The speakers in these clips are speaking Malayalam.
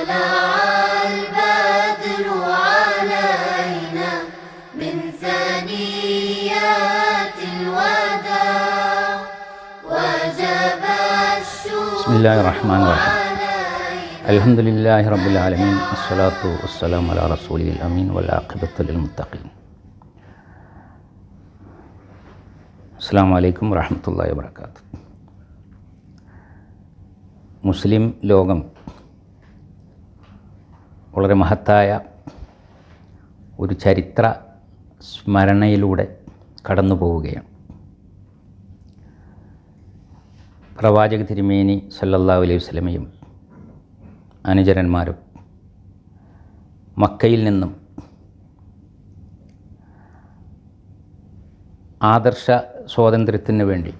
طلع البدر علينا من ثنيات الوداع وجب بسم الله الرحمن الرحيم الحمد لله رب العالمين الصلاة والسلام على رسوله الأمين والعاقبة للمتقين السلام عليكم ورحمة الله وبركاته മുസ്ലിം ലോകം വളരെ മഹത്തായ ഒരു ചരിത്ര സ്മരണയിലൂടെ കടന്നു പോവുകയാണ് പ്രവാചക തിരുമേനി സല്ലാ അലൈഹി വസ്ലമയും അനുചരന്മാരും മക്കയിൽ നിന്നും ആദർശ സ്വാതന്ത്ര്യത്തിന് വേണ്ടി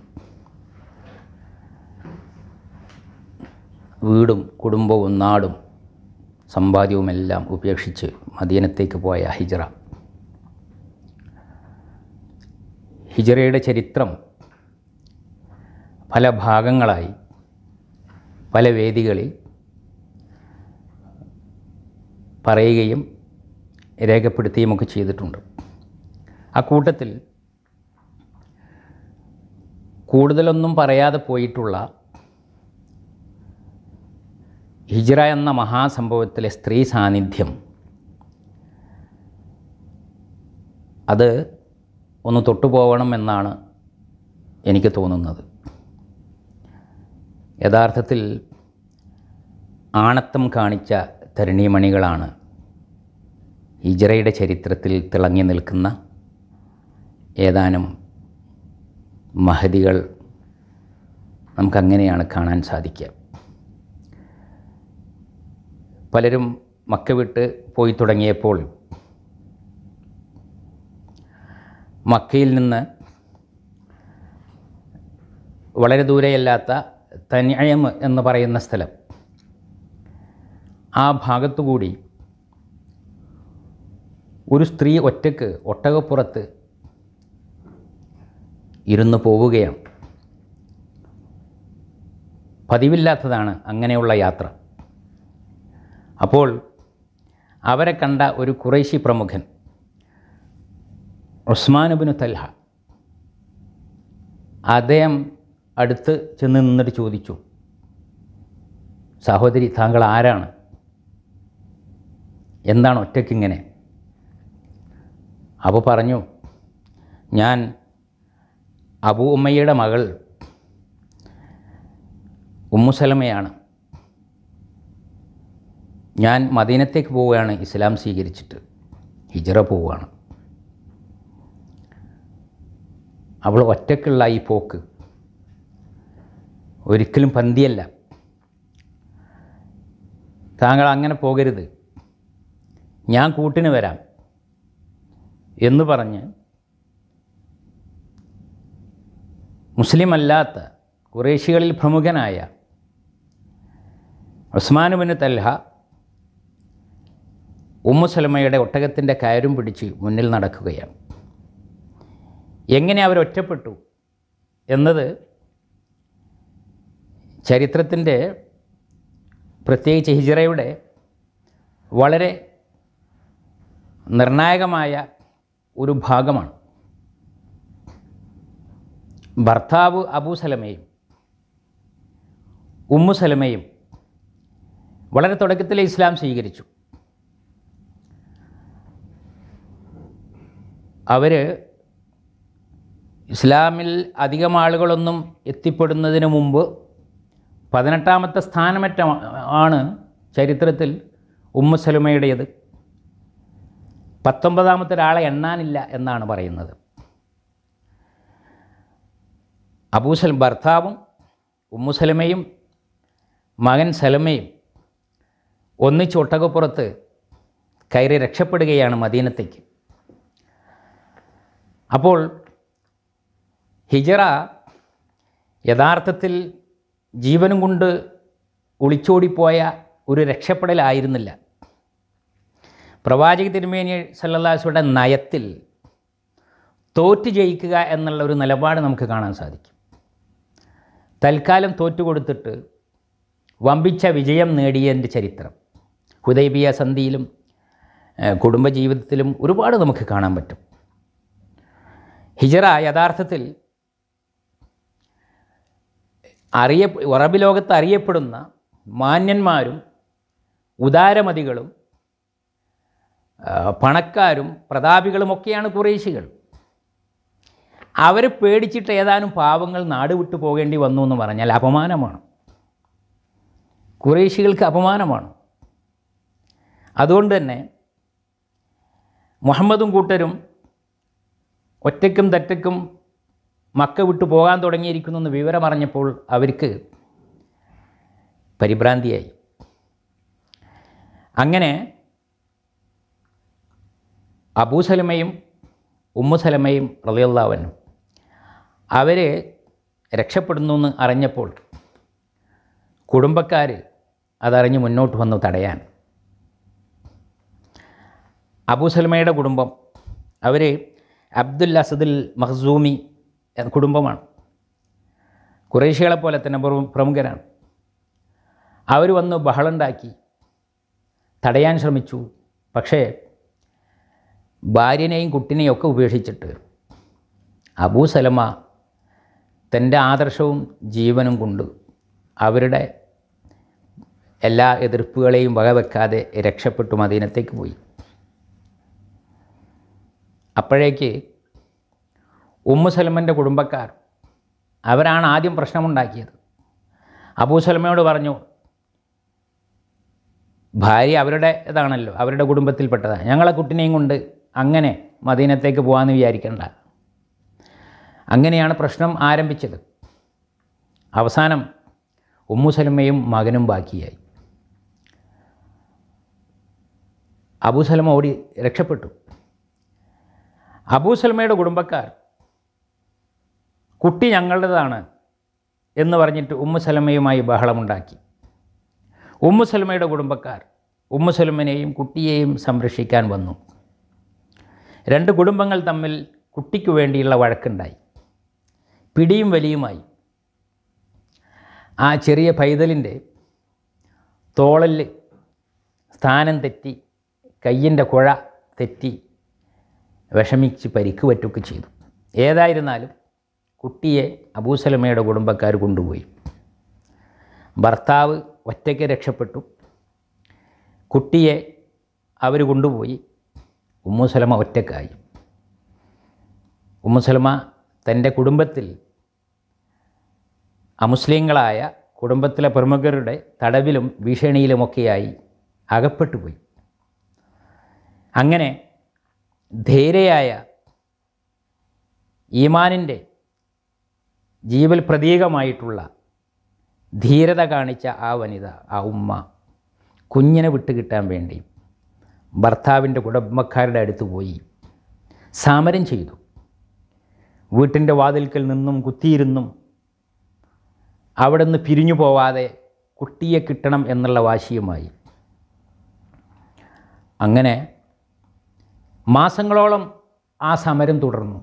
വീടും കുടുംബവും നാടും സമ്പാദ്യവുമെല്ലാം ഉപേക്ഷിച്ച് മദീനത്തേക്ക് പോയ ഹിജറ ഹിജറയുടെ ചരിത്രം പല ഭാഗങ്ങളായി പല വേദികളിൽ പറയുകയും രേഖപ്പെടുത്തുകയുമൊക്കെ ചെയ്തിട്ടുണ്ട് ആ കൂട്ടത്തിൽ കൂടുതലൊന്നും പറയാതെ പോയിട്ടുള്ള ഹിജ്റ എന്ന മഹാസംഭവത്തിലെ സ്ത്രീ സാന്നിധ്യം അത് ഒന്ന് തൊട്ടുപോകണം എന്നാണ് എനിക്ക് തോന്നുന്നത് യഥാർത്ഥത്തിൽ ആണത്തം കാണിച്ച തരുണീമണികളാണ് ഹിജ്റയുടെ ചരിത്രത്തിൽ തിളങ്ങി നിൽക്കുന്ന ഏതാനും മഹതികൾ നമുക്കങ്ങനെയാണ് കാണാൻ സാധിക്കുക പലരും മക്ക വിട്ട് പോയി തുടങ്ങിയപ്പോൾ മക്കയിൽ നിന്ന് വളരെ ദൂരെയല്ലാത്ത തനിയം എന്ന് പറയുന്ന സ്ഥലം ആ ഭാഗത്തുകൂടി ഒരു സ്ത്രീ ഒറ്റക്ക് ഒട്ടകപ്പുറത്ത് ഇരുന്ന് പോവുകയാണ് പതിവില്ലാത്തതാണ് അങ്ങനെയുള്ള യാത്ര അപ്പോൾ അവരെ കണ്ട ഒരു കുറേശി പ്രമുഖൻ ഉസ്മാനുബിന് തൽഹ അദ്ദേഹം അടുത്ത് ചെന്ന് നിന്നിട്ട് ചോദിച്ചു സഹോദരി താങ്കൾ ആരാണ് എന്താണ് ഒറ്റയ്ക്കിങ്ങനെ അപ്പോൾ പറഞ്ഞു ഞാൻ അബൂ ഉമ്മയുടെ മകൾ ഉമ്മുസലമയാണ് ഞാൻ മദീനത്തേക്ക് പോവുകയാണ് ഇസ്ലാം സ്വീകരിച്ചിട്ട് ഹിജറ പോവുകയാണ് അവൾ ഒറ്റക്കുള്ള ഈ പോക്ക് ഒരിക്കലും പന്തിയല്ല താങ്കൾ അങ്ങനെ പോകരുത് ഞാൻ കൂട്ടിന് വരാം എന്ന് പറഞ്ഞ് മുസ്ലിം കുറേശികളിൽ പ്രമുഖനായ ഉസ്മാനുബിന് തൽഹ ഉമ്മുസലമയുടെ ഒട്ടകത്തിൻ്റെ കയറും പിടിച്ച് മുന്നിൽ നടക്കുകയാണ് എങ്ങനെ അവരൊറ്റപ്പെട്ടു എന്നത് ചരിത്രത്തിൻ്റെ പ്രത്യേകിച്ച് ഹിജറയുടെ വളരെ നിർണായകമായ ഒരു ഭാഗമാണ് ഭർത്താവ് ഉമ്മു ഉമ്മുസലമയും വളരെ തുടക്കത്തിലെ ഇസ്ലാം സ്വീകരിച്ചു അവർ ഇസ്ലാമിൽ അധികം ആളുകളൊന്നും എത്തിപ്പെടുന്നതിന് മുമ്പ് പതിനെട്ടാമത്തെ സ്ഥാനമറ്റ ആണ് ചരിത്രത്തിൽ ഉമ്മു സലുമയുടേത് പത്തൊമ്പതാമത്തെ ഒരാളെ എണ്ണാനില്ല എന്നാണ് പറയുന്നത് അബൂസൽ ഭർത്താവും ഉമ്മു സലമയും മകൻ സലമയും ഒന്നിച്ചൊട്ടകപ്പുറത്ത് കയറി രക്ഷപ്പെടുകയാണ് മദീനത്തേക്ക് അപ്പോൾ ഹിജറ യഥാർത്ഥത്തിൽ ജീവനും കൊണ്ട് ഒളിച്ചോടിപ്പോയ ഒരു രക്ഷപ്പെടലായിരുന്നില്ല പ്രവാചക തിരുമേനി സല്ലാസ്വയുടെ നയത്തിൽ തോറ്റ് ജയിക്കുക എന്നുള്ള ഒരു നിലപാട് നമുക്ക് കാണാൻ സാധിക്കും തൽക്കാലം തോറ്റുകൊടുത്തിട്ട് വമ്പിച്ച വിജയം നേടിയതിൻ്റെ ചരിത്രം ഹുദൈബിയ സന്ധിയിലും കുടുംബജീവിതത്തിലും ഒരുപാട് നമുക്ക് കാണാൻ പറ്റും ഹിജറ യഥാർത്ഥത്തിൽ അറിയ ഉറബി ലോകത്ത് അറിയപ്പെടുന്ന മാന്യന്മാരും ഉദാരമതികളും പണക്കാരും പ്രതാപികളുമൊക്കെയാണ് കുറേശികൾ അവർ പേടിച്ചിട്ട് ഏതാനും പാവങ്ങൾ നാട് വിട്ടു പോകേണ്ടി വന്നു എന്ന് പറഞ്ഞാൽ അപമാനമാണ് കുറേശികൾക്ക് അപമാനമാണ് അതുകൊണ്ട് തന്നെ മുഹമ്മദും കൂട്ടരും ഒറ്റയ്ക്കും തറ്റയ്ക്കും മക്ക വിട്ടു പോകാൻ തുടങ്ങിയിരിക്കുന്നു എന്ന് വിവരമറിഞ്ഞപ്പോൾ അവർക്ക് പരിഭ്രാന്തിയായി അങ്ങനെ അബൂസലമയും ഉമ്മുസലമയും റലിയുള്ളവനും അവർ രക്ഷപ്പെടുന്നു എന്ന് അറിഞ്ഞപ്പോൾ കുടുംബക്കാർ അതറിഞ്ഞ് മുന്നോട്ട് വന്നു തടയാൻ അബൂസലമയുടെ കുടുംബം അവർ അബ്ദുൽ അസദുൽ മഹ്സൂമി കുടുംബമാണ് കുറേശികളെ പോലെ തന്നെ പ്രമുഖരാണ് അവർ വന്ന് ബഹളുണ്ടാക്കി തടയാൻ ശ്രമിച്ചു പക്ഷേ ഭാര്യനെയും കുട്ടിനെയും ഒക്കെ ഉപേക്ഷിച്ചിട്ട് അബൂ സലമ തൻ്റെ ആദർശവും ജീവനും കൊണ്ട് അവരുടെ എല്ലാ എതിർപ്പുകളെയും വകവെക്കാതെ രക്ഷപ്പെട്ടു മദീനത്തേക്ക് പോയി അപ്പോഴേക്ക് ഉമ്മു സലമൻ്റെ കുടുംബക്കാർ അവരാണ് ആദ്യം പ്രശ്നമുണ്ടാക്കിയത് അബൂ സലമയോട് പറഞ്ഞു ഭാര്യ അവരുടെ ഇതാണല്ലോ അവരുടെ കുടുംബത്തിൽപ്പെട്ടതാണ് ഞങ്ങളെ കുട്ടിനെയും കൊണ്ട് അങ്ങനെ മദീനത്തേക്ക് പോകാമെന്ന് വിചാരിക്കേണ്ട അങ്ങനെയാണ് പ്രശ്നം ആരംഭിച്ചത് അവസാനം ഉമ്മുസലമയും മകനും ബാക്കിയായി അബൂസലമ ഓടി രക്ഷപ്പെട്ടു അബൂസൽമയുടെ കുടുംബക്കാർ കുട്ടി ഞങ്ങളുടേതാണ് എന്ന് പറഞ്ഞിട്ട് ഉമ്മുസലമയുമായി ബഹളമുണ്ടാക്കി ഉമ്മുസലമയുടെ കുടുംബക്കാർ ഉമ്മുസലമനെയും കുട്ടിയെയും സംരക്ഷിക്കാൻ വന്നു രണ്ട് കുടുംബങ്ങൾ തമ്മിൽ കുട്ടിക്ക് വേണ്ടിയുള്ള വഴക്കുണ്ടായി പിടിയും വലിയുമായി ആ ചെറിയ പൈതലിൻ്റെ തോളൽ സ്ഥാനം തെറ്റി കയ്യിൻ്റെ കുഴ തെറ്റി വിഷമിച്ച് പരിക്ക് പറ്റുകയൊക്കെ ചെയ്തു ഏതായിരുന്നാലും കുട്ടിയെ അബൂസലമയുടെ കുടുംബക്കാർ കൊണ്ടുപോയി ഭർത്താവ് ഒറ്റയ്ക്ക് രക്ഷപ്പെട്ടു കുട്ടിയെ അവർ കൊണ്ടുപോയി ഉമ്മുസലമ ഒറ്റക്കായി ഉമ്മുസലമ തൻ്റെ കുടുംബത്തിൽ അമുസ്ലിങ്ങളായ കുടുംബത്തിലെ പ്രമുഖരുടെ തടവിലും ഭീഷണിയിലുമൊക്കെയായി അകപ്പെട്ടുപോയി അങ്ങനെ ധൈര്യയായ ഈമാനിൻ്റെ ജീവൽ പ്രതീകമായിട്ടുള്ള ധീരത കാണിച്ച ആ വനിത ആ ഉമ്മ കുഞ്ഞിനെ വിട്ടുകിട്ടാൻ വേണ്ടി ഭർത്താവിൻ്റെ കുടുംബക്കാരുടെ അടുത്ത് പോയി സാമരം ചെയ്തു വീട്ടിൻ്റെ വാതിൽക്കൽ നിന്നും കുത്തിയിരുന്നും അവിടെ നിന്ന് പിരിഞ്ഞു പോവാതെ കുട്ടിയെ കിട്ടണം എന്നുള്ള വാശിയുമായി അങ്ങനെ മാസങ്ങളോളം ആ സമരം തുടർന്നു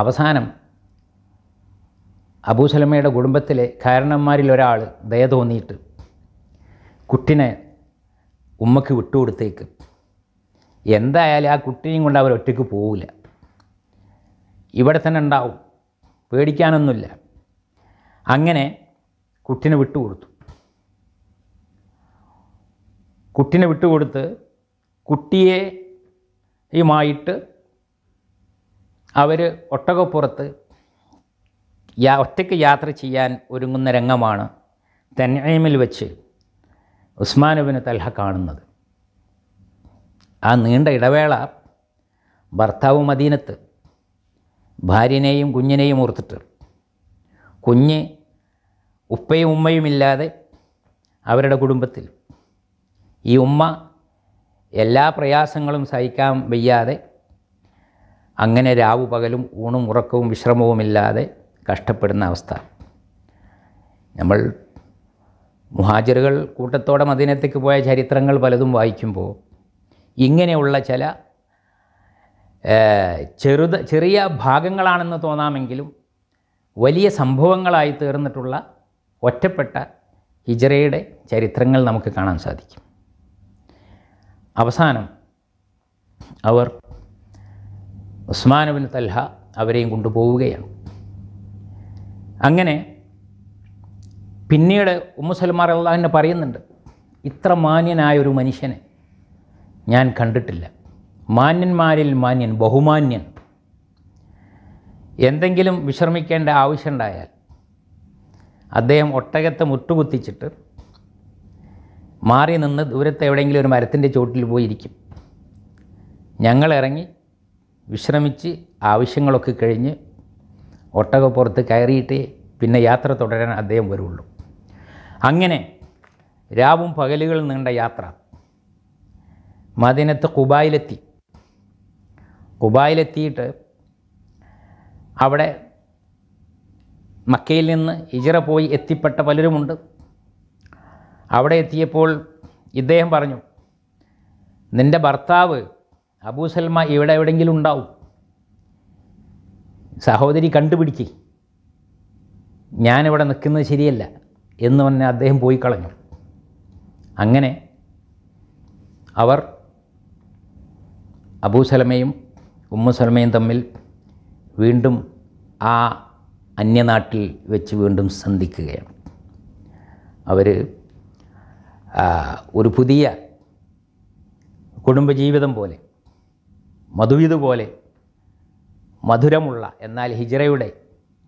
അവസാനം അബൂസലമയുടെ കുടുംബത്തിലെ കാരണന്മാരിൽ ഒരാൾ ദയ തോന്നിയിട്ട് കുട്ടിനെ ഉമ്മക്ക് വിട്ടുകൊടുത്തേക്ക് എന്തായാലും ആ കുട്ടിയും കൊണ്ട് അവർ ഒറ്റയ്ക്ക് പോവില്ല ഇവിടെ തന്നെ ഉണ്ടാവും പേടിക്കാനൊന്നുമില്ല അങ്ങനെ കുട്ടിനെ വിട്ടുകൊടുത്തു കുട്ടിനെ വിട്ടുകൊടുത്ത് കുട്ടിയെ യുമായിട്ട് അവർ ഒട്ടകപ്പുറത്ത് യാ ഒറ്റയ്ക്ക് യാത്ര ചെയ്യാൻ ഒരുങ്ങുന്ന രംഗമാണ് തെന്നൈമിൽ വെച്ച് ഉസ്മാനുബിന് തൽഹ കാണുന്നത് ആ നീണ്ട ഇടവേള ഭർത്താവ് മദീനത്ത് ഭാര്യനെയും കുഞ്ഞിനെയും ഓർത്തിട്ട് കുഞ്ഞ് ഉപ്പയും ഉമ്മയുമില്ലാതെ അവരുടെ കുടുംബത്തിൽ ഈ ഉമ്മ എല്ലാ പ്രയാസങ്ങളും സഹിക്കാൻ വയ്യാതെ അങ്ങനെ രാവു പകലും ഊണും ഉറക്കവും വിശ്രമവുമില്ലാതെ കഷ്ടപ്പെടുന്ന അവസ്ഥ നമ്മൾ മുഹാജിറുകൾ കൂട്ടത്തോടെ മദീനത്തേക്ക് പോയ ചരിത്രങ്ങൾ പലതും വായിക്കുമ്പോൾ ഇങ്ങനെയുള്ള ചില ചെറുത് ചെറിയ ഭാഗങ്ങളാണെന്ന് തോന്നാമെങ്കിലും വലിയ സംഭവങ്ങളായി തീർന്നിട്ടുള്ള ഒറ്റപ്പെട്ട ഹിജറയുടെ ചരിത്രങ്ങൾ നമുക്ക് കാണാൻ സാധിക്കും അവസാനം അവർ ഉസ്മാനുബിൻ തൽഹ അവരെയും കൊണ്ടുപോവുകയാണ് അങ്ങനെ പിന്നീട് ഉമ്മുസൽമാർ തന്നെ പറയുന്നുണ്ട് ഇത്ര മാന്യനായ ഒരു മനുഷ്യനെ ഞാൻ കണ്ടിട്ടില്ല മാന്യന്മാരിൽ മാന്യൻ ബഹുമാന്യൻ എന്തെങ്കിലും വിശ്രമിക്കേണ്ട ആവശ്യമുണ്ടായാൽ അദ്ദേഹം ഒട്ടകത്തെ മുട്ടുകുത്തിച്ചിട്ട് മാറി നിന്ന് ദൂരത്ത് എവിടെയെങ്കിലും ഒരു മരത്തിൻ്റെ ചോട്ടിൽ പോയിരിക്കും ഞങ്ങൾ ഇറങ്ങി വിശ്രമിച്ച് ആവശ്യങ്ങളൊക്കെ കഴിഞ്ഞ് ഒട്ടകപ്പുറത്ത് കയറിയിട്ട് പിന്നെ യാത്ര തുടരാൻ അദ്ദേഹം വരുള്ളൂ അങ്ങനെ രാവും പകലുകൾ നീണ്ട യാത്ര മദീനത്ത് കുബായിലെത്തി കുബായിലെത്തിയിട്ട് അവിടെ മക്കയിൽ നിന്ന് ഇജറ പോയി എത്തിപ്പെട്ട പലരുമുണ്ട് അവിടെ എത്തിയപ്പോൾ ഇദ്ദേഹം പറഞ്ഞു നിൻ്റെ ഭർത്താവ് അബൂ സൽമ ഇവിടെ എവിടെയെങ്കിലും ഉണ്ടാവും സഹോദരി കണ്ടുപിടിക്കേ ഞാനിവിടെ നിൽക്കുന്നത് ശരിയല്ല എന്ന് പറഞ്ഞ് അദ്ദേഹം പോയി കളഞ്ഞു അങ്ങനെ അവർ അബൂസലമയും ഉമ്മുസലമയും തമ്മിൽ വീണ്ടും ആ അന്യനാട്ടിൽ വെച്ച് വീണ്ടും സന്ധിക്കുകയാണ് അവർ ഒരു പുതിയ കുടുംബജീവിതം പോലെ മധുവിത് പോലെ മധുരമുള്ള എന്നാൽ ഹിജറയുടെ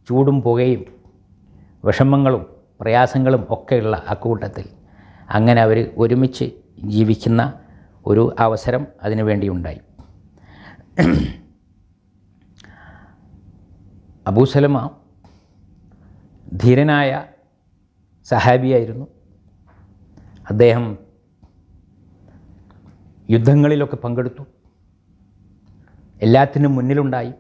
ചൂടും പുകയും വിഷമങ്ങളും പ്രയാസങ്ങളും ഒക്കെയുള്ള അക്കൂട്ടത്തിൽ അങ്ങനെ അവർ ഒരുമിച്ച് ജീവിക്കുന്ന ഒരു അവസരം അതിനു വേണ്ടിയുണ്ടായി അബൂസലമ ധീരനായ സഹാബിയായിരുന്നു അദ്ദേഹം യുദ്ധങ്ങളിലൊക്കെ പങ്കെടുത്തു എല്ലാത്തിനും മുന്നിലുണ്ടായി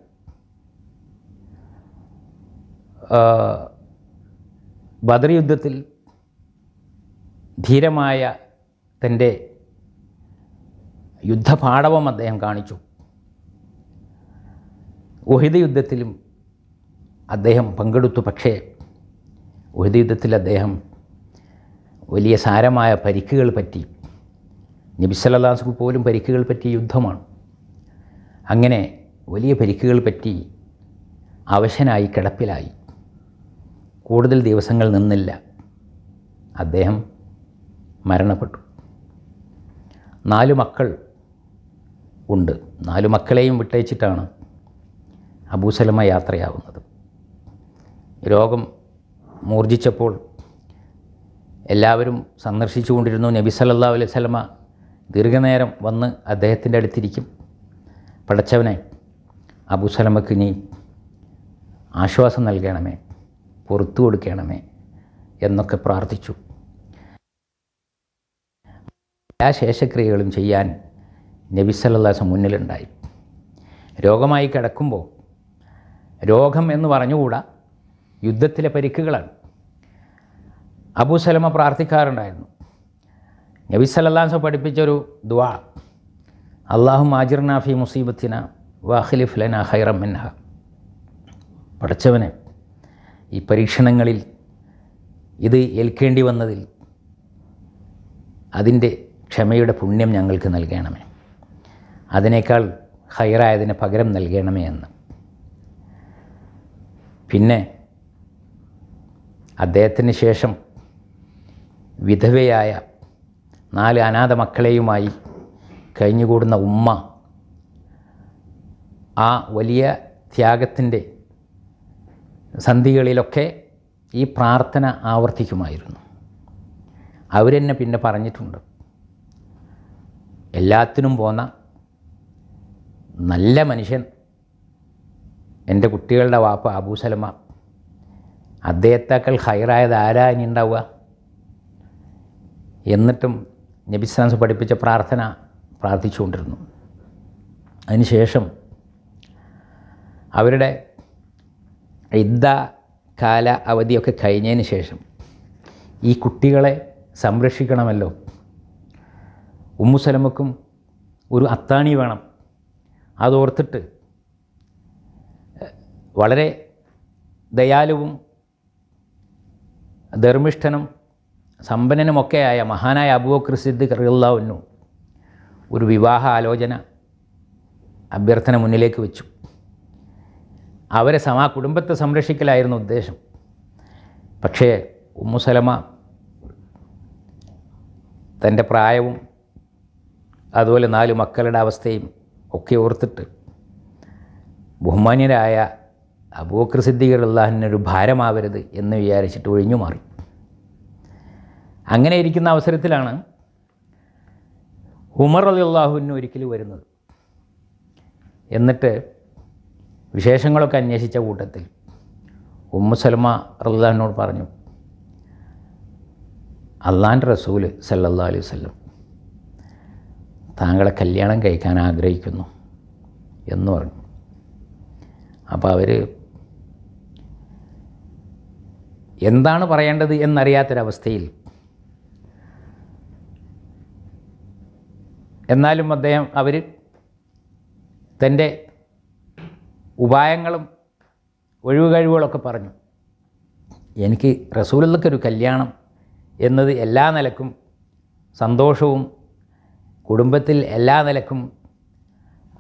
ബദർ യുദ്ധത്തിൽ ധീരമായ തൻ്റെ യുദ്ധപാടവം അദ്ദേഹം കാണിച്ചു ഉഹിദ് യുദ്ധത്തിലും അദ്ദേഹം പങ്കെടുത്തു പക്ഷേ ഉഹിദ് യുദ്ധത്തിൽ അദ്ദേഹം വലിയ സാരമായ പരിക്കുകൾ പറ്റി നബിസല്ലാസുക്ക് പോലും പരിക്കുകൾ പറ്റിയ യുദ്ധമാണ് അങ്ങനെ വലിയ പരിക്കുകൾ പറ്റി അവശനായി കിടപ്പിലായി കൂടുതൽ ദിവസങ്ങൾ നിന്നില്ല അദ്ദേഹം മരണപ്പെട്ടു നാലു മക്കൾ ഉണ്ട് നാലു മക്കളെയും വിട്ടയച്ചിട്ടാണ് അബൂസലമ യാത്രയാവുന്നത് രോഗം മൂർജിച്ചപ്പോൾ എല്ലാവരും സന്ദർശിച്ചുകൊണ്ടിരുന്നു നബി സല്ലാ അലൈഹി സ്വലമ ദീർഘനേരം വന്ന് അദ്ദേഹത്തിൻ്റെ അടുത്തിരിക്കും പടച്ചവനെ സലമക്ക് നീ ആശ്വാസം നൽകണമേ പുറത്തു കൊടുക്കണമേ എന്നൊക്കെ പ്രാർത്ഥിച്ചു എല്ലാ ശേഷക്രിയകളും ചെയ്യാൻ നബി സല്ലാസ് മുന്നിലുണ്ടായി രോഗമായി കിടക്കുമ്പോൾ രോഗം എന്ന് പറഞ്ഞുകൂടാ യുദ്ധത്തിലെ പരിക്കുകളാണ് അബൂ സലമ പ്രാർത്ഥിക്കാറുണ്ടായിരുന്നു നബി സല്ലാസ് പഠിപ്പിച്ചൊരു ദ്വാ അള്ളാഹു മാജിർനാഫി മുസീബത്തിന വാഖിലിഫ്ലന ഹൈറം മിൻഹ പഠിച്ചവനെ ഈ പരീക്ഷണങ്ങളിൽ ഇത് ഏൽക്കേണ്ടി വന്നതിൽ അതിൻ്റെ ക്ഷമയുടെ പുണ്യം ഞങ്ങൾക്ക് നൽകണമേ അതിനേക്കാൾ ഹയറായതിന് പകരം നൽകണമേ എന്ന് പിന്നെ അദ്ദേഹത്തിന് ശേഷം വിധവയായ നാല് അനാഥ മക്കളെയുമായി കഴിഞ്ഞുകൂടുന്ന ഉമ്മ ആ വലിയ ത്യാഗത്തിൻ്റെ സന്ധികളിലൊക്കെ ഈ പ്രാർത്ഥന ആവർത്തിക്കുമായിരുന്നു അവരെന്നെ പിന്നെ പറഞ്ഞിട്ടുണ്ട് എല്ലാത്തിനും പോന്ന നല്ല മനുഷ്യൻ എൻ്റെ കുട്ടികളുടെ വാപ്പ അബൂസലമ അദ്ദേഹത്തേക്കാൾ ഹയറായത് ആരാ ഇനി ഉണ്ടാവുക എന്നിട്ടും നബിസ്ലാംസ് പഠിപ്പിച്ച പ്രാർത്ഥന പ്രാർത്ഥിച്ചുകൊണ്ടിരുന്നു അതിനുശേഷം അവരുടെ യുദ്ധ കാല അവധിയൊക്കെ കഴിഞ്ഞതിന് ശേഷം ഈ കുട്ടികളെ സംരക്ഷിക്കണമല്ലോ ഉമ്മുസലമക്കും ഒരു അത്താണി വേണം അതോർത്തിട്ട് വളരെ ദയാലുവും ധർമ്മിഷ്ഠനും സമ്പന്നനുമൊക്കെയായ മഹാനായ അബൂബക്കർ സിദ്ദിഖ് കറിയുള്ളവനു ഒരു വിവാഹ ആലോചന അഭ്യർത്ഥന മുന്നിലേക്ക് വെച്ചു അവരെ സമാ കുടുംബത്തെ സംരക്ഷിക്കലായിരുന്നു ഉദ്ദേശം പക്ഷേ ഉമ്മുസലമ തൻ്റെ പ്രായവും അതുപോലെ നാല് മക്കളുടെ അവസ്ഥയും ഒക്കെ ഓർത്തിട്ട് ബഹുമാന്യരായ അബൂക്ര സിദ്ദീഖർ അള്ളാഹിനൊരു ഭാരമാവരുത് എന്ന് വിചാരിച്ചിട്ട് ഒഴിഞ്ഞു മാറി അങ്ങനെ ഇരിക്കുന്ന അവസരത്തിലാണ് ഉമർ അലി അള്ളാഹുവിന് ഒരിക്കലും വരുന്നത് എന്നിട്ട് വിശേഷങ്ങളൊക്കെ അന്വേഷിച്ച കൂട്ടത്തിൽ ഉമ്മു സൽമ റല്ലാഹിനോട് പറഞ്ഞു അള്ളാൻ്റെ റസൂൽ സല്ലാ അലൈഹി വല്ലം താങ്കളെ കല്യാണം കഴിക്കാൻ ആഗ്രഹിക്കുന്നു എന്ന് പറഞ്ഞു അപ്പോൾ അവർ എന്താണ് പറയേണ്ടത് എന്നറിയാത്തൊരവസ്ഥയിൽ എന്നാലും അദ്ദേഹം അവർ തൻ്റെ ഉപായങ്ങളും ഒഴിവ് കഴിവുകളൊക്കെ പറഞ്ഞു എനിക്ക് റസൂലുള്ളക്കൊരു കല്യാണം എന്നത് എല്ലാ നിലക്കും സന്തോഷവും കുടുംബത്തിൽ എല്ലാ നിലക്കും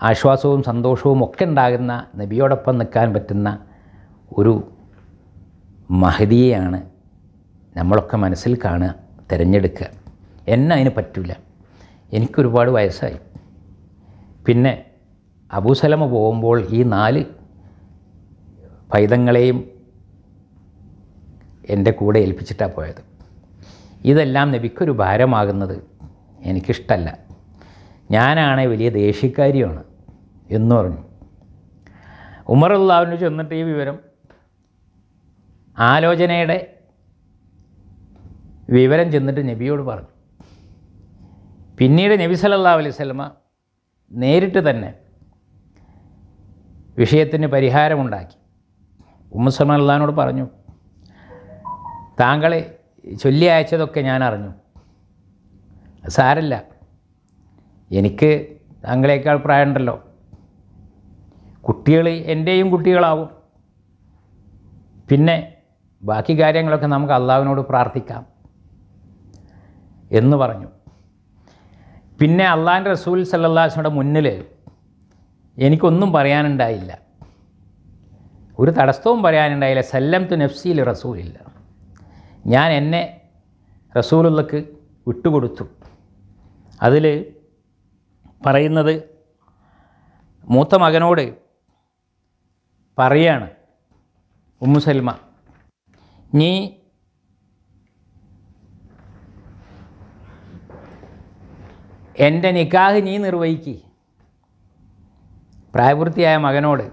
ആശ്വാസവും സന്തോഷവും ഒക്കെ ഉണ്ടാകുന്ന നബിയോടൊപ്പം നിൽക്കാൻ പറ്റുന്ന ഒരു മഹതിയെയാണ് നമ്മളൊക്കെ മനസ്സിൽ കാണുക തിരഞ്ഞെടുക്കുക എന്നെ അതിന് പറ്റില്ല എനിക്കൊരുപാട് വയസ്സായി പിന്നെ അബൂസലമ പോകുമ്പോൾ ഈ നാല് പൈതങ്ങളെയും എൻ്റെ കൂടെ ഏൽപ്പിച്ചിട്ടാണ് പോയത് ഇതെല്ലാം നബിക്കൊരു ഭാരമാകുന്നത് എനിക്കിഷ്ടമല്ല ഞാനാണ് വലിയ ദേഷ്യക്കാരിയാണ് എന്ന് പറഞ്ഞു ഉമർ ചെന്നിട്ട് ഈ വിവരം ആലോചനയുടെ വിവരം ചെന്നിട്ട് നബിയോട് പറഞ്ഞു പിന്നീട് നബി സല്ലാ അലൈഹി സ്വലമ നേരിട്ട് തന്നെ വിഷയത്തിന് പരിഹാരമുണ്ടാക്കി ഉമ്മസമ അള്ളഹാനോട് പറഞ്ഞു താങ്കളെ ചൊല്ലി അയച്ചതൊക്കെ ഞാൻ അറിഞ്ഞു സാരല്ല എനിക്ക് താങ്കളേക്കാൾ പ്രായമുണ്ടല്ലോ കുട്ടികൾ എൻ്റെയും കുട്ടികളാവും പിന്നെ ബാക്കി കാര്യങ്ങളൊക്കെ നമുക്ക് അള്ളാവിനോട് പ്രാർത്ഥിക്കാം എന്ന് പറഞ്ഞു പിന്നെ അള്ളാഹാൻ്റെ റസൂൽ സല്ലാസ്മയുടെ മുന്നിൽ എനിക്കൊന്നും പറയാനുണ്ടായില്ല ഒരു തടസ്സവും പറയാനുണ്ടായില്ല സല്ലം തു നഫ്സിയിൽ റസൂലില്ല ഞാൻ എന്നെ റസൂലുള്ളക്ക് വിട്ടുകൊടുത്തു അതിൽ പറയുന്നത് മൂത്ത മകനോട് പറയാണ് ഉമ്മുസൽമ നീ എൻ്റെ നിക്കാഹ് നീ നിർവഹിക്ക് പ്രായപൂർത്തിയായ മകനോട്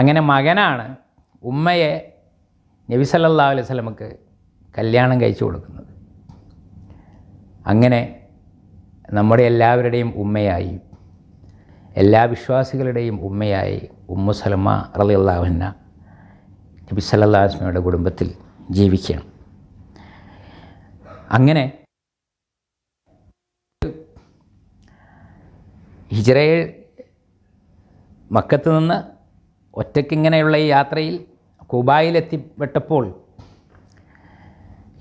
അങ്ങനെ മകനാണ് ഉമ്മയെ നബി സല്ലല്ലാഹു അലൈഹി സ്വലമക്ക് കല്യാണം കഴിച്ചു കൊടുക്കുന്നത് അങ്ങനെ നമ്മുടെ എല്ലാവരുടെയും ഉമ്മയായി എല്ലാ വിശ്വാസികളുടെയും ഉമ്മയായി ഉമ്മു സലമ റലിയുള്ളാഹുന്ന നബി വസല്ലമയുടെ കുടുംബത്തിൽ ജീവിക്കണം അങ്ങനെ ഇസ്രയേൽ മക്കത്ത് നിന്ന് ഒറ്റയ്ക്കിങ്ങനെയുള്ള ഈ യാത്രയിൽ കുബായിലെത്തിപ്പെട്ടപ്പോൾ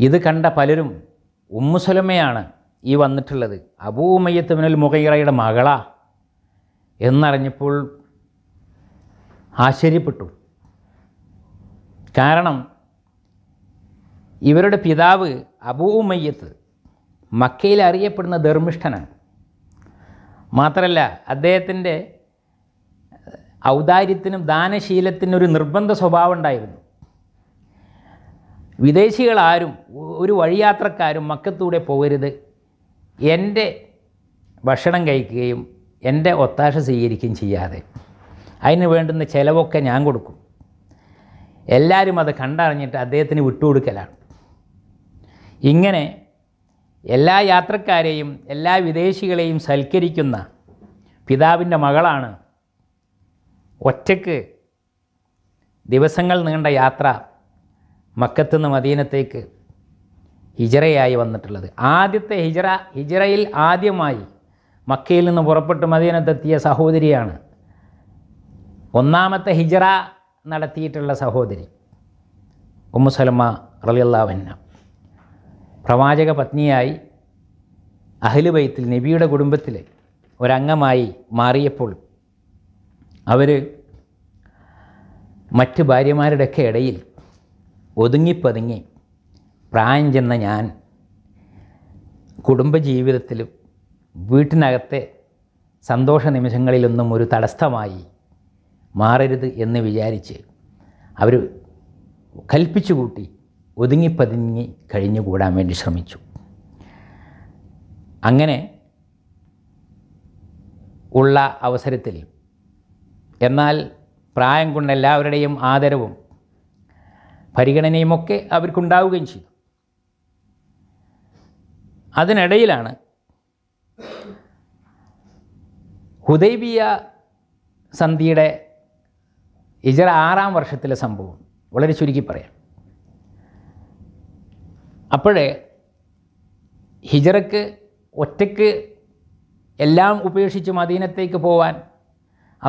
ഇത് കണ്ട പലരും ഉമ്മുസലമയാണ് ഈ വന്നിട്ടുള്ളത് അബൂമയ്യത്തുമിനൽ മുഖയിറയുടെ മകള എന്നറിഞ്ഞപ്പോൾ ആശ്ചര്യപ്പെട്ടു കാരണം ഇവരുടെ പിതാവ് അബൂമയ്യത്ത് മക്കയിൽ അറിയപ്പെടുന്ന ധർമ്മിഷ്ഠനാണ് മാത്രമല്ല അദ്ദേഹത്തിൻ്റെ ഔദാര്യത്തിനും ദാനശീലത്തിനും ഒരു നിർബന്ധ സ്വഭാവം ഉണ്ടായിരുന്നു വിദേശികളാരും ഒരു വഴിയാത്രക്കാരും മക്കത്തൂടെ പോകരുത് എൻ്റെ ഭക്ഷണം കഴിക്കുകയും എൻ്റെ ഒത്താശ സ്വീകരിക്കുകയും ചെയ്യാതെ അതിന് വേണ്ടുന്ന ചിലവൊക്കെ ഞാൻ കൊടുക്കും എല്ലാവരും അത് കണ്ടറിഞ്ഞിട്ട് അദ്ദേഹത്തിന് വിട്ടുകൊടുക്കലാണ് ഇങ്ങനെ എല്ലാ യാത്രക്കാരെയും എല്ലാ വിദേശികളെയും സൽക്കരിക്കുന്ന പിതാവിൻ്റെ മകളാണ് ഒറ്റയ്ക്ക് ദിവസങ്ങൾ നീണ്ട യാത്ര മക്കത്തുനിന്ന് മദീനത്തേക്ക് ഹിജറയായി വന്നിട്ടുള്ളത് ആദ്യത്തെ ഹിജറ ഹിജറയിൽ ആദ്യമായി മക്കയിൽ നിന്ന് പുറപ്പെട്ട് മദീനത്തെത്തിയ സഹോദരിയാണ് ഒന്നാമത്തെ ഹിജറ നടത്തിയിട്ടുള്ള സഹോദരി ഉമ്മുസലമ റലിയല്ലാവന്ന പ്രവാചക പത്നിയായി അഹ്ലുബൈത്തിൽ നബിയുടെ കുടുംബത്തിലെ ഒരംഗമായി മാറിയപ്പോൾ അവർ മറ്റ് ഭാര്യമാരുടെയൊക്കെ ഇടയിൽ ഒതുങ്ങിപ്പതുങ്ങി പ്രായം ചെന്ന ഞാൻ കുടുംബജീവിതത്തിലും വീട്ടിനകത്തെ സന്തോഷ നിമിഷങ്ങളിലൊന്നും ഒരു തടസ്സമായി മാറരുത് എന്ന് വിചാരിച്ച് അവർ കൽപ്പിച്ചു കൂട്ടി ഒതുങ്ങിപ്പതുങ്ങി കഴിഞ്ഞുകൂടാൻ വേണ്ടി ശ്രമിച്ചു അങ്ങനെ ഉള്ള അവസരത്തിൽ എന്നാൽ പ്രായം കൊണ്ട് എല്ലാവരുടെയും ആദരവും പരിഗണനയുമൊക്കെ അവർക്കുണ്ടാവുകയും ചെയ്തു അതിനിടയിലാണ് ഹുദൈബിയ സന്ധിയുടെ ഇജറ ആറാം വർഷത്തിലെ സംഭവം വളരെ ചുരുക്കി പറയാം അപ്പോഴേ ഹിജറക്ക് ഒറ്റയ്ക്ക് എല്ലാം ഉപേക്ഷിച്ച് മദീനത്തേക്ക് പോവാൻ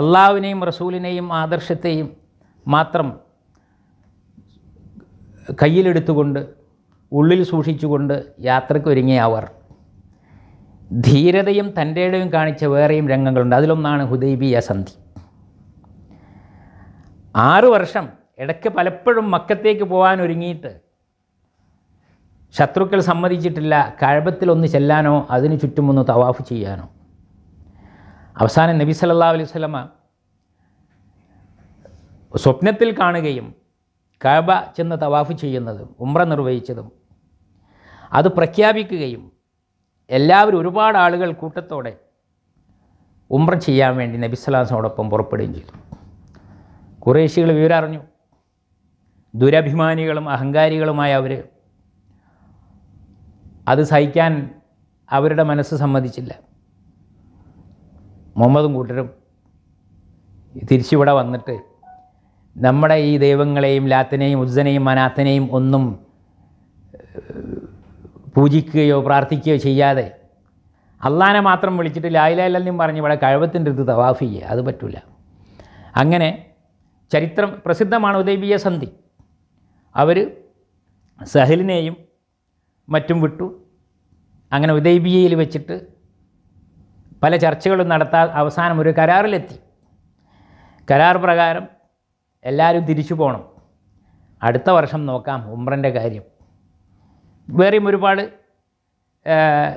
അള്ളാവിനെയും റസൂലിനെയും ആദർശത്തെയും മാത്രം കയ്യിലെടുത്തുകൊണ്ട് ഉള്ളിൽ സൂക്ഷിച്ചുകൊണ്ട് യാത്രയ്ക്ക് അവർ ധീരതയും തൻ്റെയുടെയും കാണിച്ച വേറെയും രംഗങ്ങളുണ്ട് അതിലൊന്നാണ് ഹുദൈബിയ സന്ധി ആറു വർഷം ഇടയ്ക്ക് പലപ്പോഴും മക്കത്തേക്ക് പോകാൻ ഒരുങ്ങിയിട്ട് ശത്രുക്കൾ സമ്മതിച്ചിട്ടില്ല കഴബത്തിലൊന്ന് ചെല്ലാനോ അതിന് ചുറ്റുമൊന്ന് തവാഫ് ചെയ്യാനോ അവസാനം നബി സല്ലാ അലൈഹി സ്വലമ സ്വപ്നത്തിൽ കാണുകയും കഴബ ചെന്ന് തവാഫ് ചെയ്യുന്നതും ഉമ്ര നിർവഹിച്ചതും അത് പ്രഖ്യാപിക്കുകയും എല്ലാവരും ഒരുപാട് ആളുകൾ കൂട്ടത്തോടെ ഉമ്ര ചെയ്യാൻ വേണ്ടി നബി നബിസ്ലാസിനോടൊപ്പം പുറപ്പെടുകയും ചെയ്തു കുറേശികൾ വിവരറിഞ്ഞു ദുരഭിമാനികളും അഹങ്കാരികളുമായ അവർ അത് സഹിക്കാൻ അവരുടെ മനസ്സ് സമ്മതിച്ചില്ല മുഹമ്മദും കൂട്ടരും തിരിച്ചിവിടെ വന്നിട്ട് നമ്മുടെ ഈ ദൈവങ്ങളെയും ലാത്തനെയും ഉജ്ജനെയും മനാത്തനെയും ഒന്നും പൂജിക്കുകയോ പ്രാർത്ഥിക്കുകയോ ചെയ്യാതെ അള്ളഹാനെ മാത്രം വിളിച്ചിട്ട് ലായിലായില്ലെന്നും പറഞ്ഞ് ഇവിടെ കഴിവത്തിൻ്റെ ഇത് തവാഫ് ചെയ്യുക അത് പറ്റില്ല അങ്ങനെ ചരിത്രം പ്രസിദ്ധമാണ് ഉദൈബിയ സന്ധി അവർ സഹലിനെയും മറ്റും വിട്ടു അങ്ങനെ ഉദൈബിയയിൽ വെച്ചിട്ട് പല ചർച്ചകളും നടത്താൻ അവസാനം ഒരു കരാറിലെത്തി കരാർ പ്രകാരം എല്ലാവരും തിരിച്ചു പോകണം അടുത്ത വർഷം നോക്കാം ഉമ്രൻ്റെ കാര്യം വേറെയും ഒരുപാട്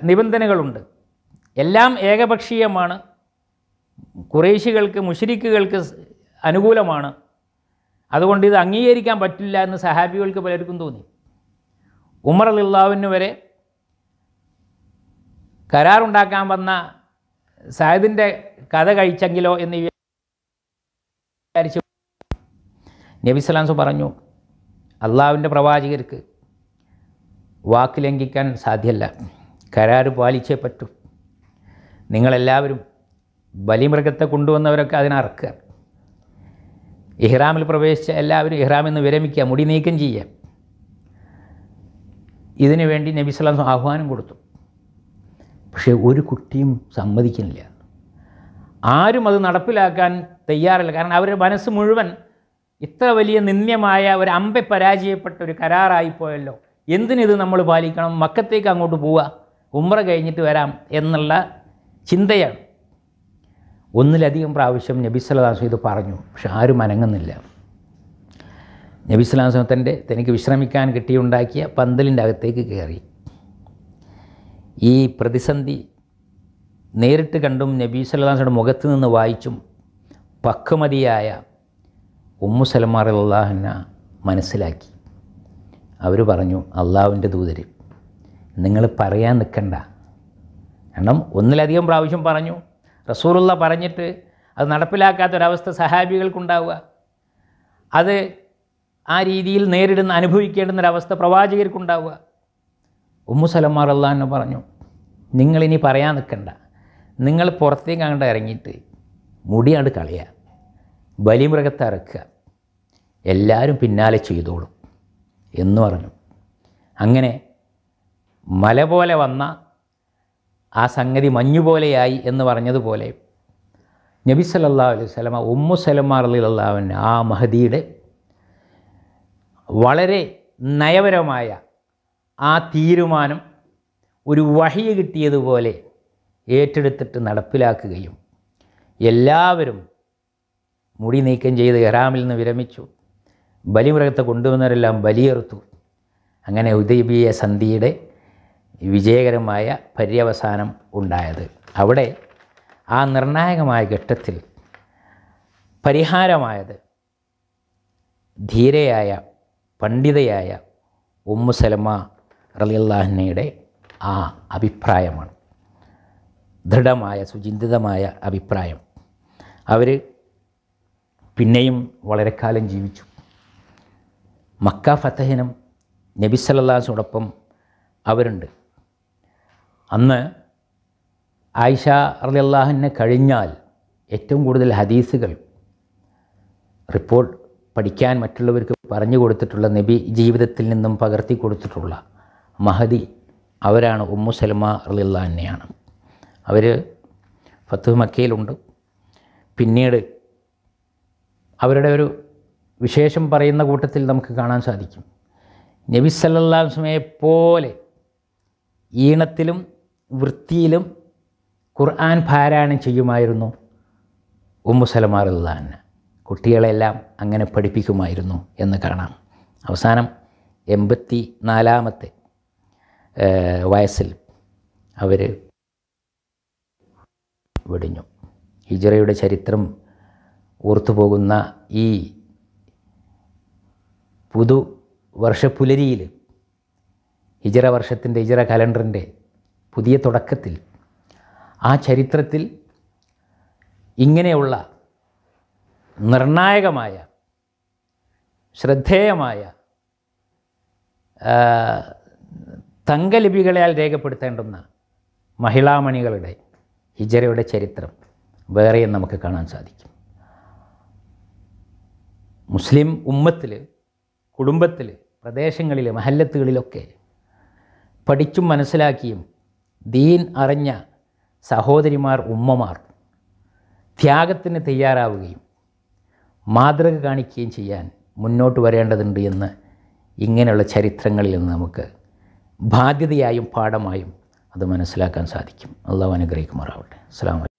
നിബന്ധനകളുണ്ട് എല്ലാം ഏകപക്ഷീയമാണ് കുറേശികൾക്ക് മുഷരിക്കുകൾക്ക് അനുകൂലമാണ് അതുകൊണ്ട് ഇത് അംഗീകരിക്കാൻ പറ്റില്ല എന്ന് സഹാബികൾക്ക് പലർക്കും തോന്നി ഉമർ അലിള്ളാവിന് വരെ കരാറുണ്ടാക്കാൻ വന്ന സായദിൻ്റെ കഥ കഴിച്ചെങ്കിലോ എന്ന് വിചാരിച്ചു നബി സലാംസ് പറഞ്ഞു അള്ളാവിൻ്റെ പ്രവാചകർക്ക് വാക്ക് ലംഘിക്കാൻ സാധ്യല്ല കരാറ് പാലിച്ചേ പറ്റൂ നിങ്ങളെല്ലാവരും ബലിമൃഗത്തെ കൊണ്ടുവന്നവരൊക്കെ അതിനറക്കുക ഇഹ്റാമിൽ പ്രവേശിച്ച എല്ലാവരും ഇഹ്റാമിൽ നിന്ന് വിരമിക്കുക മുടി നീക്കം ചെയ്യുക ഇതിനു വേണ്ടി നബി സ്വലാം ആഹ്വാനം കൊടുത്തു പക്ഷേ ഒരു കുട്ടിയും സമ്മതിക്കുന്നില്ല ആരും അത് നടപ്പിലാക്കാൻ തയ്യാറല്ല കാരണം അവരുടെ മനസ്സ് മുഴുവൻ ഇത്ര വലിയ നിന്ദ്യമായ ഒരു അമ്പെ പരാജയപ്പെട്ട ഒരു കരാറായിപ്പോയല്ലോ എന്തിനിത് നമ്മൾ പാലിക്കണം മക്കത്തേക്ക് അങ്ങോട്ട് പോവുക ഉമ്ര കഴിഞ്ഞിട്ട് വരാം എന്നുള്ള ചിന്തയാണ് ഒന്നിലധികം പ്രാവശ്യം നബി ഇത് പറഞ്ഞു പക്ഷെ ആരും അനങ്ങുന്നില്ല നബി ഇസ്ലാം സ്വലത്തിൻ്റെ തനിക്ക് വിശ്രമിക്കാൻ കിട്ടിയുണ്ടാക്കിയ പന്തലിൻ്റെ അകത്തേക്ക് കയറി ഈ പ്രതിസന്ധി നേരിട്ട് കണ്ടും നബി സല്ലാസിൻ്റെ മുഖത്ത് നിന്ന് വായിച്ചും പക്വമതിയായ ഉമ്മു സലമാർ അള്ളാഹന മനസ്സിലാക്കി അവർ പറഞ്ഞു അള്ളാഹുവിൻ്റെ ദൂതര് നിങ്ങൾ പറയാൻ നിൽക്കണ്ട കാരണം ഒന്നിലധികം പ്രാവശ്യം പറഞ്ഞു റസൂറുള്ള പറഞ്ഞിട്ട് അത് നടപ്പിലാക്കാത്തൊരവസ്ഥ സഹാബികൾക്കുണ്ടാവുക അത് ആ രീതിയിൽ നേരിടുന്ന അനുഭവിക്കേണ്ടുന്ന ഒരവസ്ഥ പ്രവാചകർക്കുണ്ടാവുക ഉമ്മുസലമാർ അള്ളാഹെന്ന് പറഞ്ഞു നിങ്ങളിനി പറയാൻ നിൽക്കണ്ട നിങ്ങൾ പുറത്തേക്ക് അങ്ങോട്ട് ഇറങ്ങിയിട്ട് മുടിയാണ്ട് കളയുക ബലിമൃഗത്തെ ഇറക്കുക എല്ലാവരും പിന്നാലെ ചെയ്തോളും എന്ന് പറഞ്ഞു അങ്ങനെ മല പോലെ വന്ന ആ സംഗതി മഞ്ഞു പോലെയായി എന്ന് പറഞ്ഞതുപോലെ നബി സല്ലാ അലൈഹി സ്വലമ ഉമ്മു സലമാർ അള്ളാഹുവിൻ ആ മഹദിയുടെ വളരെ നയപരമായ ആ തീരുമാനം ഒരു വഹിയ കിട്ടിയതുപോലെ ഏറ്റെടുത്തിട്ട് നടപ്പിലാക്കുകയും എല്ലാവരും മുടി നീക്കം ചെയ്ത് ഹെറാമിൽ നിന്ന് വിരമിച്ചു ബലിമൃഗത്തെ കൊണ്ടുവന്നവരെല്ലാം ബലിയെറുത്തു അങ്ങനെ ഉദയബിയ സന്ധിയുടെ വിജയകരമായ പര്യവസാനം ഉണ്ടായത് അവിടെ ആ നിർണായകമായ ഘട്ടത്തിൽ പരിഹാരമായത് ധീരയായ പണ്ഡിതയായ ഉമ്മു സലമ റലിയല്ലാഹിനയുടെ ആ അഭിപ്രായമാണ് ദൃഢമായ സുചിന്തിതമായ അഭിപ്രായം അവർ പിന്നെയും വളരെ കാലം ജീവിച്ചു മക്ക ഫത്തഹിനും നബി സല്ലാസിനോടൊപ്പം അവരുണ്ട് അന്ന് ആയിഷ അള്ളാഹുവിനെ കഴിഞ്ഞാൽ ഏറ്റവും കൂടുതൽ ഹദീസുകൾ റിപ്പോർട്ട് പഠിക്കാൻ മറ്റുള്ളവർക്ക് പറഞ്ഞു കൊടുത്തിട്ടുള്ള നബി ജീവിതത്തിൽ നിന്നും പകർത്തി കൊടുത്തിട്ടുള്ള മഹദി അവരാണ് ഉമ്മു സലമ റലിള്ള തന്നെയാണ് അവർ ഫത്ത് മക്കയിലുണ്ട് പിന്നീട് അവരുടെ ഒരു വിശേഷം പറയുന്ന കൂട്ടത്തിൽ നമുക്ക് കാണാൻ സാധിക്കും നബി സല്ലാസ്മയെ പോലെ ഈണത്തിലും വൃത്തിയിലും ഖുർആൻ പാരായണം ചെയ്യുമായിരുന്നു ഉമ്മു സലമാറുള്ള തന്നെ കുട്ടികളെല്ലാം അങ്ങനെ പഠിപ്പിക്കുമായിരുന്നു എന്ന് കാണാം അവസാനം എൺപത്തി നാലാമത്തെ വയസ്സിൽ അവർ വെടിഞ്ഞു ഹിജറയുടെ ചരിത്രം ഓർത്തുപോകുന്ന ഈ പുതു വർഷപ്പുലരിയിൽ ഹിജറ വർഷത്തിൻ്റെ ഹിജറ കലണ്ടറിൻ്റെ പുതിയ തുടക്കത്തിൽ ആ ചരിത്രത്തിൽ ഇങ്ങനെയുള്ള നിർണായകമായ ശ്രദ്ധേയമായ തങ്കലിപികളാൽ രേഖപ്പെടുത്തേണ്ടുന്ന മഹിളാമണികളുടെ ഹിജറയുടെ ചരിത്രം വേറെയും നമുക്ക് കാണാൻ സാധിക്കും മുസ്ലിം ഉമ്മത്തിൽ കുടുംബത്തിൽ പ്രദേശങ്ങളിൽ മഹല്ലത്തുകളിലൊക്കെ പഠിച്ചും മനസ്സിലാക്കിയും ദീൻ അറിഞ്ഞ സഹോദരിമാർ ഉമ്മമാർ ത്യാഗത്തിന് തയ്യാറാവുകയും മാതൃക കാണിക്കുകയും ചെയ്യാൻ മുന്നോട്ട് വരേണ്ടതുണ്ട് എന്ന് ഇങ്ങനെയുള്ള ചരിത്രങ്ങളിൽ നിന്ന് നമുക്ക് ബാധ്യതയായും പാഠമായും അത് മനസ്സിലാക്കാൻ സാധിക്കും അള്ളാഹു അനുഗ്രഹിക്കുമാറാവട്ടെ അസ്സാം